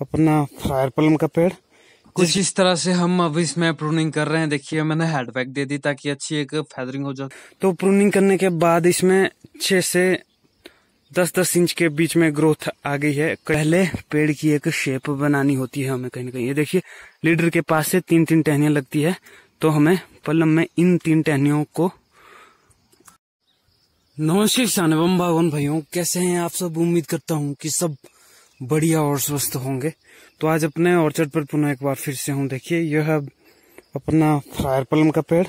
अपना फायर पलम का पेड़ कुछ इस तरह से हम अब इसमें प्रूनिंग कर रहे हैं देखिए मैंने हेड बैग दे दी ताकि अच्छी एक फैदरिंग हो जाए तो प्रूनिंग करने के बाद इसमें छह से दस दस इंच के बीच में ग्रोथ आ गई है पहले पेड़ की एक शेप बनानी होती है हमें कहीं ना कहीं ये देखिए लीडर के पास से तीन तीन टहनियां लगती है तो हमें पलम में इन तीन टहनियों को नमस्कार शानवम भाइयों कैसे हैं आप सब उम्मीद करता हूँ कि सब बढ़िया और स्वस्थ होंगे तो आज अपने ऑर्चर्ड पर पुनः एक बार फिर से हूँ देखिए यह है अपना फायर पलम का पेड़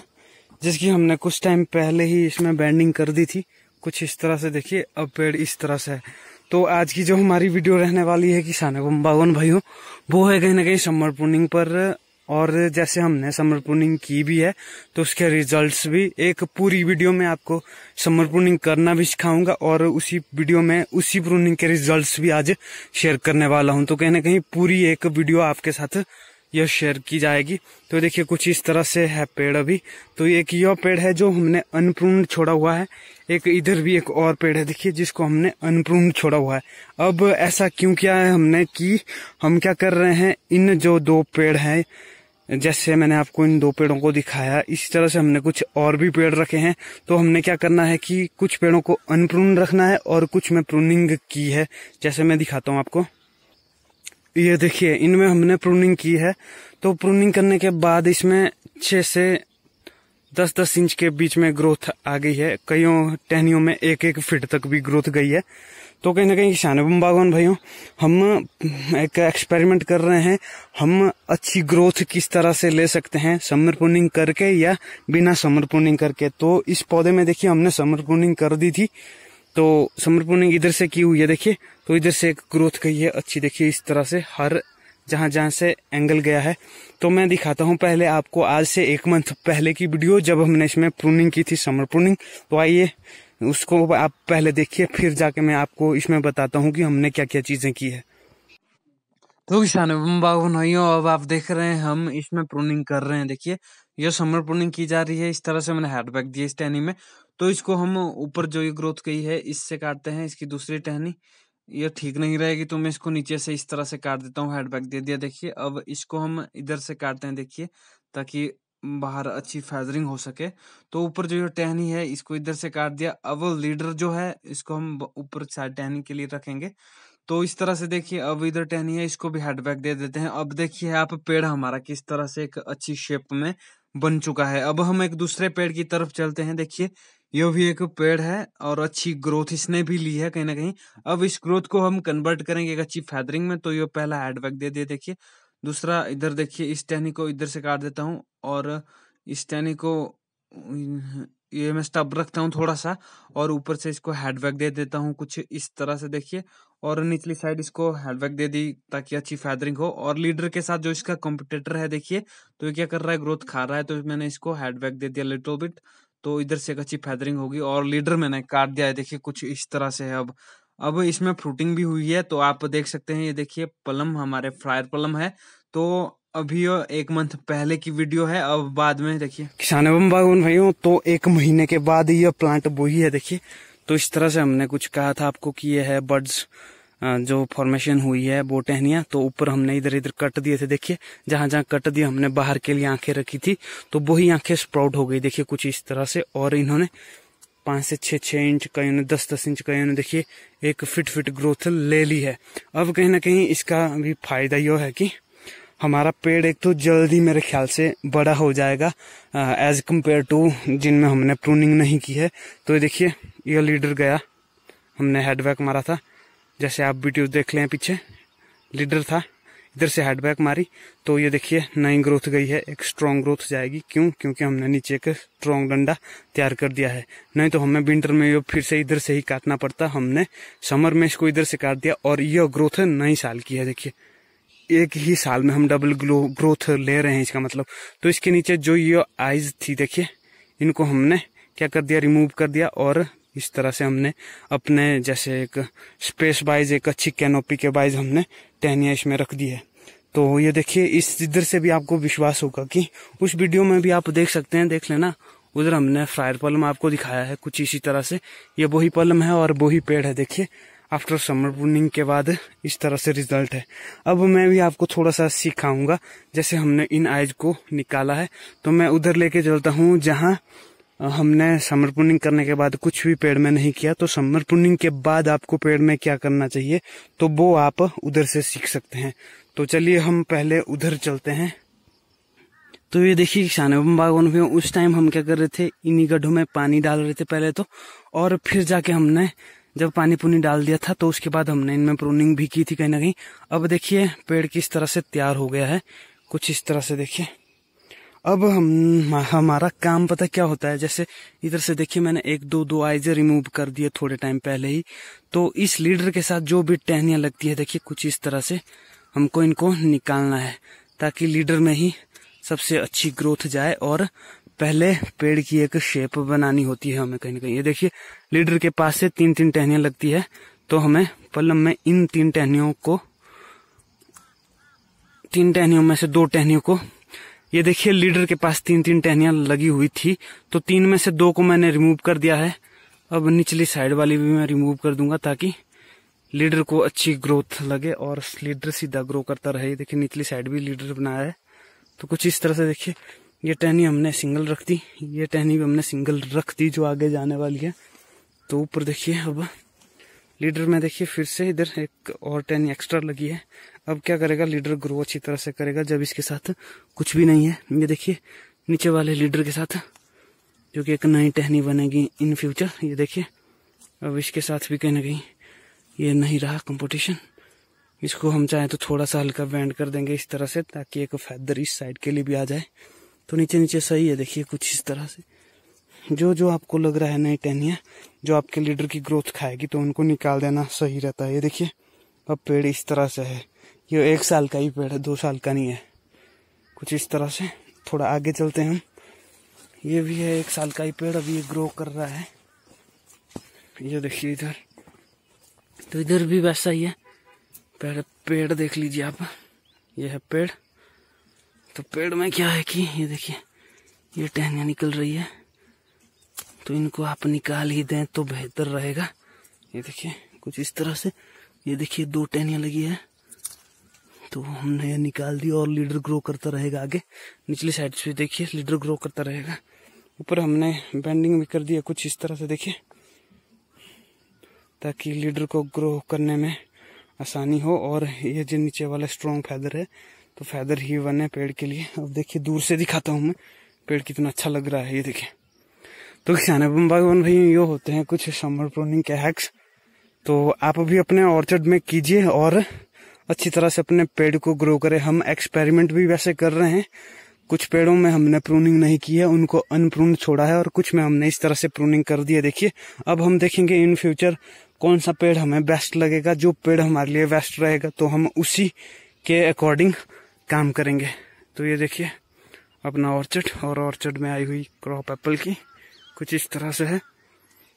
जिसकी हमने कुछ टाइम पहले ही इसमें बैंडिंग कर दी थी कुछ इस तरह से देखिए अब पेड़ इस तरह से है तो आज की जो हमारी वीडियो रहने वाली है किसान एवं बागवान भाइयों वो है कहीं ना कहीं समर पुनिंग पर और जैसे हमने समर प्रूनिंग की भी है तो उसके रिजल्ट्स भी एक पूरी वीडियो में आपको समर प्रूनिंग करना भी सिखाऊंगा और उसी वीडियो में उसी प्रूनिंग के रिजल्ट्स भी आज शेयर करने वाला हूं तो कहीं ना कहीं पूरी एक वीडियो आपके साथ यह शेयर की जाएगी तो देखिए कुछ इस तरह से है पेड़ अभी तो एक यह पेड़ है जो हमने अनप्रून छोड़ा हुआ है एक इधर भी एक और पेड़ है देखिए जिसको हमने अनप्रून छोड़ा हुआ है अब ऐसा क्यों किया है हमने कि हम क्या कर रहे हैं इन जो दो पेड़ हैं जैसे मैंने आपको इन दो पेड़ों को दिखाया इसी तरह से हमने कुछ और भी पेड़ रखे हैं तो हमने क्या करना है कि कुछ पेड़ों को अनप्रून रखना है और कुछ में प्रूनिंग की है जैसे मैं दिखाता हूँ आपको ये देखिए इनमें हमने प्रूनिंग की है तो प्रूनिंग करने के बाद इसमें छः से दस दस इंच के बीच में ग्रोथ आ गई है कईयों टहनियों में एक एक फिट तक भी ग्रोथ गई है तो कहीं ना कहीं शानबम बागवान भाइयों हम एक एक्सपेरिमेंट कर रहे हैं हम अच्छी ग्रोथ किस तरह से ले सकते हैं समर पुनिंग करके या बिना समर पुनिंग करके तो इस पौधे में देखिए हमने समर पुनिंग कर दी थी तो समर पुनिंग इधर से की हुई है देखिए तो इधर से एक ग्रोथ गई है अच्छी देखिए इस तरह से हर जहाँ जहाँ से एंगल गया है तो मैं दिखाता हूँ पहले आपको आज से एक मंथ पहले की वीडियो जब हमने इसमें प्रूनिंग की थी समर प्रूनिंग तो आइए उसको आप पहले देखिए फिर जाके मैं आपको इसमें बताता हूँ कि हमने क्या क्या चीज़ें की है तो किसान बाबू भाइयों अब आप देख रहे हैं हम इसमें प्रूनिंग कर रहे हैं देखिए ये समर प्रूनिंग की जा रही है इस तरह से मैंने हेड दिया इस टहनी में तो इसको हम ऊपर जो ये ग्रोथ गई है इससे काटते हैं इसकी दूसरी टहनी ये ठीक नहीं रहेगी तो मैं इसको नीचे से इस तरह से काट देता हूँ हेड दे दिया देखिए अब इसको हम इधर से काटते हैं देखिए ताकि बाहर अच्छी फैदरिंग हो सके तो ऊपर जो टहनी है इसको इधर से काट दिया अब लीडर जो है इसको हम ऊपर साइड टहनी के लिए रखेंगे तो इस तरह से देखिए अब इधर टहनी है इसको भी हैडबैग दे देते हैं अब देखिए आप पेड़ हमारा किस तरह से एक अच्छी शेप में बन चुका है अब हम एक दूसरे पेड़ की तरफ चलते हैं देखिए ये भी एक पेड़ है और अच्छी ग्रोथ इसने भी ली है कहीं ना कहीं अब इस ग्रोथ को हम कन्वर्ट करेंगे एक अच्छी फैदरिंग में तो ये पहला हेड दे दिया देखिए दूसरा इधर देखिए इस टहनी को इधर से काट देता हूँ और इस टहनी को ये मैं स्टब रखता हूँ थोड़ा सा और ऊपर से इसको हेड दे देता हूँ कुछ इस तरह से देखिए और निचली साइड इसको हेड दे दी ताकि अच्छी फैदरिंग हो और लीडर के साथ जो इसका कॉम्पिटेटर है देखिए तो ये क्या कर रहा है ग्रोथ खा रहा है तो मैंने इसको हेड दे दिया लिटल बिट तो इधर से एक अच्छी फैदरिंग होगी और लीडर मैंने काट दिया है देखिए कुछ इस तरह से है अब अब इसमें फ्रूटिंग भी हुई है तो आप देख सकते हैं ये देखिए पलम हमारे फ्रायर पलम है तो अभी एक मंथ पहले की वीडियो है अब बाद में देखिए किसान एवं बागवान भाइयों तो एक महीने के बाद यह प्लांट बोही है देखिए तो इस तरह से हमने कुछ कहा था आपको कि यह है बर्ड्स जो फॉर्मेशन हुई है वो टहनिया तो ऊपर हमने इधर इधर कट दिए थे देखिए जहां जहां कट दिया हमने बाहर के लिए आंखें रखी थी तो वही आंखें स्प्राउट हो गई देखिए कुछ इस तरह से और इन्होंने पांच से छह छह इंच कहीं इन्होंने दस दस इंच कहीं इन्होंने देखिए एक फिट फिट ग्रोथ ले ली है अब कहीं ना कहीं इसका भी फायदा यो है कि हमारा पेड़ एक तो जल्दी मेरे ख्याल से बड़ा हो जाएगा एज कम्पेयर टू जिनमें हमने प्रूनिंग नहीं की है तो देखिए ये लीडर गया हमने हेडबैक मारा था जैसे आप वीडियो देख लें पीछे लीडर था इधर से हेडबैक मारी तो ये देखिए नई ग्रोथ गई है एक स्ट्रॉन्ग ग्रोथ जाएगी क्यों क्योंकि हमने नीचे एक स्ट्रॉन्ग डंडा तैयार कर दिया है नहीं तो हमें विंटर में ये फिर से इधर से ही काटना पड़ता हमने समर में इसको इधर से काट दिया और ये ग्रोथ नई साल की है देखिए एक ही साल में हम डबल ग्रोथ ले रहे हैं इसका मतलब तो इसके नीचे जो ये आइज थी देखिये इनको हमने क्या कर दिया रिमूव कर दिया और इस तरह से हमने अपने जैसे एक स्पेस वाइज एक अच्छी कैनोपी के वाइज हमने टहनिया इसमें रख दी है तो ये देखिए इस इधर से भी आपको विश्वास होगा कि उस वीडियो में भी आप देख सकते हैं देख लेना उधर हमने फ्रायर पलम आपको दिखाया है कुछ इसी तरह से ये वही पलम है और वही पेड़ है देखिए आफ्टर समर पुनिंग के बाद इस तरह से रिजल्ट है अब मैं भी आपको थोड़ा सा सिखाऊंगा जैसे हमने इन आइज को निकाला है तो मैं उधर लेके चलता हूँ जहाँ हमने समर प्रूनिंग करने के बाद कुछ भी पेड़ में नहीं किया तो समर प्रूनिंग के बाद आपको पेड़ में क्या करना चाहिए तो वो आप उधर से सीख सकते हैं तो चलिए हम पहले उधर चलते हैं तो ये देखिए एवं बागवान में उस टाइम हम क्या कर रहे थे इन्हीं गड्ढों में पानी डाल रहे थे पहले तो और फिर जाके हमने जब पानी पुनी डाल दिया था तो उसके बाद हमने इनमें प्रूनिंग भी की थी कहीं ना कहीं अब देखिए पेड़ किस तरह से तैयार हो गया है कुछ इस तरह से देखिए अब हम हमारा काम पता क्या होता है जैसे इधर से देखिए मैंने एक दो दो आइजे रिमूव कर दिए थोड़े टाइम पहले ही तो इस लीडर के साथ जो भी टहनिया लगती है देखिए कुछ इस तरह से हमको इनको निकालना है ताकि लीडर में ही सबसे अच्छी ग्रोथ जाए और पहले पेड़ की एक शेप बनानी होती है हमें कहीं ना कहीं ये देखिए लीडर के पास से तीन तीन टहनिया लगती है तो हमें पल्लम में इन तीन टहनियों को तीन टहनियों में से दो टहनियों को ये देखिए लीडर के पास तीन तीन टहनियां लगी हुई थी तो तीन में से दो को मैंने रिमूव कर दिया है अब निचली साइड वाली भी मैं रिमूव कर दूंगा ताकि लीडर को अच्छी ग्रोथ लगे और लीडर सीधा ग्रो करता रहे देखिए निचली साइड भी लीडर बनाया है तो कुछ इस तरह से देखिए ये टहनी हमने सिंगल रख दी ये टहनी भी हमने सिंगल रख दी जो आगे जाने वाली है तो ऊपर देखिए अब लीडर में देखिए फिर से इधर एक और टहनी एक्स्ट्रा लगी है अब क्या करेगा लीडर ग्रो अच्छी तरह से करेगा जब इसके साथ कुछ भी नहीं है ये देखिए नीचे वाले लीडर के साथ जो कि एक नई टहनी बनेगी इन फ्यूचर ये देखिए अब इसके साथ भी कहीं ना कहीं ये नहीं रहा कंपटीशन इसको हम चाहें तो थोड़ा सा हल्का बैंड कर देंगे इस तरह से ताकि एक फैदर इस साइड के लिए भी आ जाए तो नीचे नीचे सही है देखिए कुछ इस तरह से जो जो आपको लग रहा है नई टहनिया जो आपके लीडर की ग्रोथ खाएगी तो उनको निकाल देना सही रहता है ये देखिए अब पेड़ इस तरह से है ये एक साल का ही पेड़ है दो साल का नहीं है कुछ इस तरह से थोड़ा आगे चलते हैं हम ये भी है एक साल का ही पेड़ अभी ये ग्रो कर रहा है ये देखिए इधर तो इधर भी वैसा ही है पेड़ पेड़ देख लीजिए आप ये है पेड़ तो पेड़ में क्या है कि ये देखिए ये टहनिया निकल रही है तो इनको आप निकाल ही दें तो बेहतर रहेगा ये देखिए कुछ इस तरह से ये देखिए दो टहनिया लगी है तो हमने ये निकाल दिया और लीडर ग्रो करता रहेगा आगे निचले साइड से देखिए लीडर ग्रो करता रहेगा ऊपर हमने बैंडिंग भी कर दिया कुछ इस तरह से देखिए ताकि लीडर को ग्रो करने में आसानी हो और ये जो नीचे वाला स्ट्रॉन्ग फैदर है तो फैदर ही बने है पेड़ के लिए अब देखिए दूर से दिखाता हूँ मैं पेड़ कितना अच्छा लग रहा है ये देखिए तो किसान बागवान भाई ये होते हैं कुछ समर प्रोनिंग के हैक्स तो आप भी अपने ऑर्चर्ड में कीजिए और अच्छी तरह से अपने पेड़ को ग्रो करे हम एक्सपेरिमेंट भी वैसे कर रहे हैं कुछ पेड़ों में हमने प्रूनिंग नहीं की है उनको अनप्रून छोड़ा है और कुछ में हमने इस तरह से प्रूनिंग कर दी है देखिए अब हम देखेंगे इन फ्यूचर कौन सा पेड़ हमें बेस्ट लगेगा जो पेड़ हमारे लिए बेस्ट रहेगा तो हम उसी के अकॉर्डिंग काम करेंगे तो ये देखिए अपना ऑर्चर्ड और ऑर्चर्ड में आई हुई क्रॉप एप्पल की कुछ इस तरह से है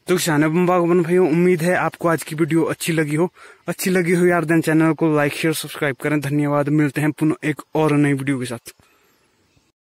तो शाहना बम्बा बन उम्मीद है आपको आज की वीडियो अच्छी लगी हो अच्छी लगी हो यार देन चैनल को लाइक शेयर सब्सक्राइब करें धन्यवाद मिलते हैं पुनः एक और नई वीडियो के साथ